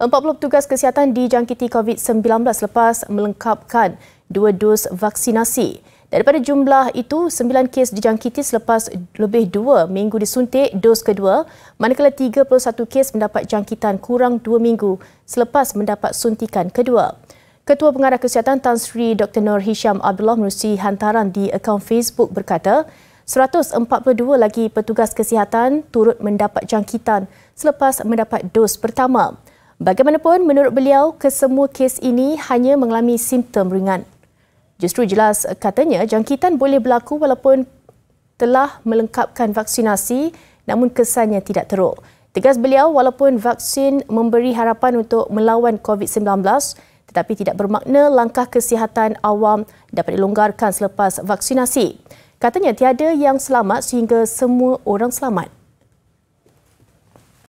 40 petugas kesihatan dijangkiti COVID-19 lepas melengkapkan dua dos vaksinasi. Daripada jumlah itu, 9 kes dijangkiti selepas lebih 2 minggu disuntik dos kedua, manakala 31 kes mendapat jangkitan kurang 2 minggu selepas mendapat suntikan kedua. Ketua Pengarah Kesihatan Tan Sri Dr. Nur Hisham Abdullah menerusi hantaran di akaun Facebook berkata, 142 lagi petugas kesihatan turut mendapat jangkitan selepas mendapat dos pertama. Bagaimanapun, menurut beliau, kesemua kes ini hanya mengalami simptom ringan. Justru jelas katanya, jangkitan boleh berlaku walaupun telah melengkapkan vaksinasi namun kesannya tidak teruk. Tegas beliau, walaupun vaksin memberi harapan untuk melawan COVID-19, tetapi tidak bermakna langkah kesihatan awam dapat dilonggarkan selepas vaksinasi. Katanya tiada yang selamat sehingga semua orang selamat.